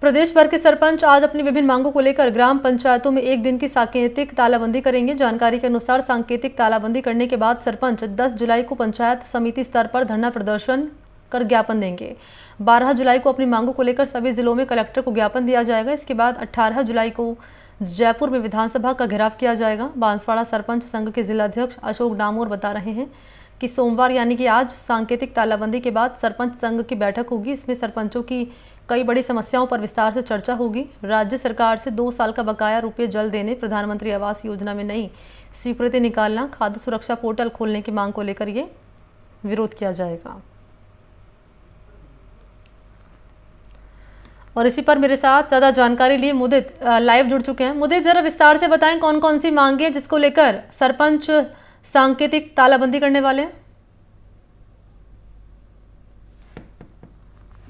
प्रदेश भर के सरपंच आज अपनी विभिन्न मांगों को लेकर ग्राम पंचायतों में एक दिन की सांकेतिक तालाबंदी करेंगे जानकारी के अनुसार सांकेतिक तालाबंदी करने के बाद सरपंच 10 जुलाई को पंचायत समिति स्तर पर धरना प्रदर्शन कर ज्ञापन देंगे 12 जुलाई को अपनी मांगों को लेकर सभी जिलों में कलेक्टर को ज्ञापन दिया जाएगा इसके बाद अट्ठारह जुलाई को जयपुर में विधानसभा का घेराव किया जाएगा बांसवाड़ा सरपंच संघ के जिलाध्यक्ष अशोक डामोर बता रहे हैं कि सोमवार यानी कि आज सांकेतिक तालाबंदी के बाद सरपंच संघ की बैठक होगी इसमें सरपंचों की कई बड़ी समस्याओं पर विस्तार से चर्चा होगी राज्य सरकार से दो साल का बकाया रुपये जल देने प्रधानमंत्री आवास योजना में नई स्वीकृति निकालना खाद्य सुरक्षा पोर्टल खोलने की मांग को लेकर ये विरोध किया जाएगा और इसी पर मेरे साथ ज़्यादा जानकारी लिए मुदित लाइव जुड़ चुके हैं मुदित ज़रा विस्तार से बताएं कौन कौन सी मांगे जिसको लेकर सरपंच सांकेतिक तालाबंदी करने वाले हैं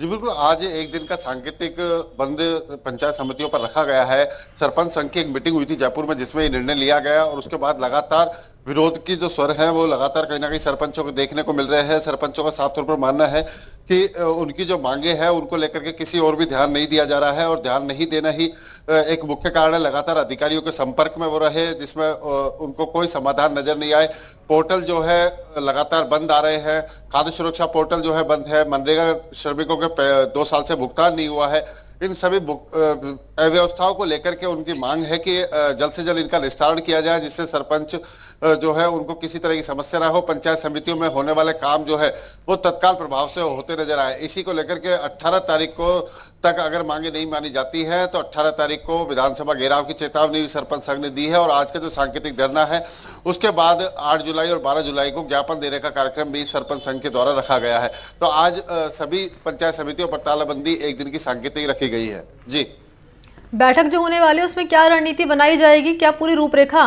जी बिल्कुल आज एक दिन का सांकेतिक बंद पंचायत समितियों पर रखा गया है सरपंच संघ की एक मीटिंग हुई थी जयपुर में जिसमें ये निर्णय लिया गया और उसके बाद लगातार विरोध की जो स्वर है वो लगातार कहीं ना कहीं सरपंचों को देखने को मिल रहे हैं सरपंचों का साफ तौर पर मानना है कि उनकी जो मांगे हैं उनको लेकर के किसी और भी ध्यान नहीं दिया जा रहा है और ध्यान नहीं देना ही एक मुख्य कारण है लगातार अधिकारियों के संपर्क में वो रहे जिसमें उनको कोई समाधान नजर नहीं आए पोर्टल जो है लगातार बंद आ रहे हैं खाद्य सुरक्षा पोर्टल जो है बंद है मनरेगा श्रमिकों के दो साल से भुगतान नहीं हुआ है इन सभी व्यवस्थाओं को लेकर के उनकी मांग है कि जल्द से जल्द इनका निस्तारण किया जाए जिससे सरपंच जो है उनको किसी तरह की समस्या ना हो पंचायत समितियों में होने वाले काम जो है वो तत्काल प्रभाव से होते नजर आए इसी को लेकर के 18 तारीख को तक अगर मांगे नहीं मानी जाती है तो 18 तारीख को विधानसभा घेराव की चेतावनी भी सरपंच संघ ने दी है और आज का जो सांकेतिक धरना है उसके बाद आठ जुलाई और बारह जुलाई को ज्ञापन देने का कार्यक्रम भी सरपंच संघ के द्वारा रखा गया है तो आज सभी पंचायत समितियों पर तालाबंदी एक दिन की सांकेतिक रखी गई है जी बैठक जो होने वाली है उसमें क्या रणनीति बनाई जाएगी क्या पूरी रूपरेखा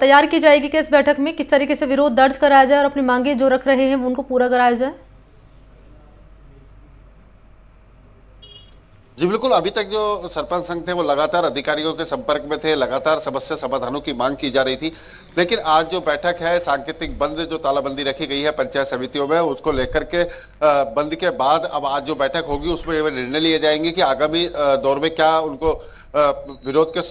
तैयार की जाएगी कि इस बैठक में किस तरीके से विरोध दर्ज कराया जाए और अपनी मांगे जो रख रहे हैं उनको पूरा कराया जाए जी बिल्कुल अभी तक जो सरपंच संघ थे वो लगातार अधिकारियों के संपर्क में थे लगातार समस्या समाधानों की मांग की जा रही थी लेकिन आज जो बैठक है सांकेतिक बंद जो तालाबंदी रखी गई है पंचायत समितियों में उसको लेकर के बंद के बाद अब आज जो बैठक होगी उसमें ये निर्णय लिए जाएंगे कि आगामी दौर में क्या उनको विरोध के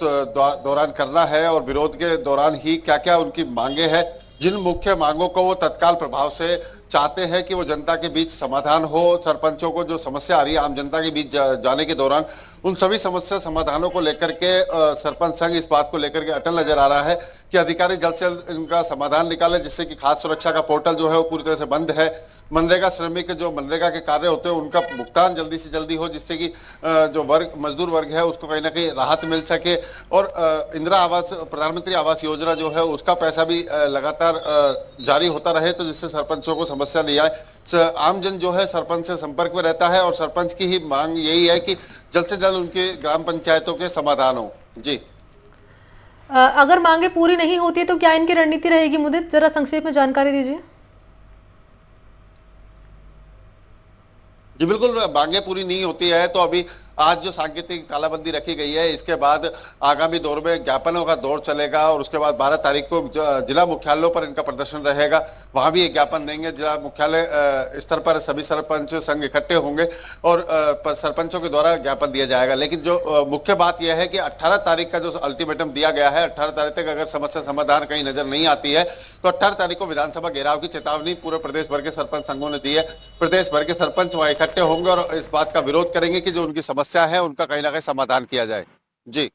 दौरान करना है और विरोध के दौरान ही क्या क्या उनकी मांगे हैं जिन मुख्य मांगों को वो तत्काल प्रभाव से चाहते हैं कि वो जनता के बीच समाधान हो सरपंचों को जो समस्या आ रही है आम जनता के बीच जा, जाने के दौरान उन सभी समस्या समाधानों को लेकर के सरपंच संघ इस बात को लेकर के अटल नजर आ रहा है कि अधिकारी जल्द से जल्द इनका समाधान निकाले जिससे कि खाद्य सुरक्षा का पोर्टल जो है वो पूरी तरह से बंद है मनरेगा श्रमिक जो मनरेगा के कार्य होते हैं उनका भुगतान जल्दी से जल्दी हो जिससे कि जो वर्ग मजदूर वर्ग है उसको कहीं ना कहीं राहत मिल सके और इंदिरा आवास प्रधानमंत्री आवास योजना जो है उसका पैसा भी लगातार जारी होता रहे तो जिससे सरपंचों को समस्या नहीं आए आमजन जो है सरपंच से संपर्क में रहता है और सरपंच की ही मांग यही है कि जल्द से जल्द उनके ग्राम पंचायतों के समाधान हो जी अगर मांगे पूरी नहीं होती है तो क्या इनकी रणनीति रहेगी मुदित जरा संक्षेप में जानकारी दीजिए जी बिल्कुल मांगे पूरी नहीं होती है तो अभी आज जो सांकेतिक तालाबंदी रखी गई है इसके बाद आगामी दौर में ज्ञापनों का दौर चलेगा और उसके बाद बारह तारीख को जिला मुख्यालयों पर इनका प्रदर्शन रहेगा वहाँ भी एक ज्ञापन देंगे जिला मुख्यालय स्तर पर सभी सरपंच संघ इकट्ठे होंगे और सरपंचों के द्वारा ज्ञापन दिया जाएगा लेकिन जो मुख्य बात यह है कि अट्ठारह तारीख का जो अल्टीमेटम दिया गया है अट्ठारह तारीख तक अगर समस्या समाधान कहीं नजर नहीं आती है तो अट्ठारह तारीख को विधानसभा घेराव की चेतावनी पूरे प्रदेश भर के सरपंच संघों ने दी है प्रदेश भर के सरपंच वहाँ इकट्ठे होंगे और इस बात का विरोध करेंगे कि जो उनकी समस्या समस्या है उनका कहीं ना कहीं समाधान किया जाए जी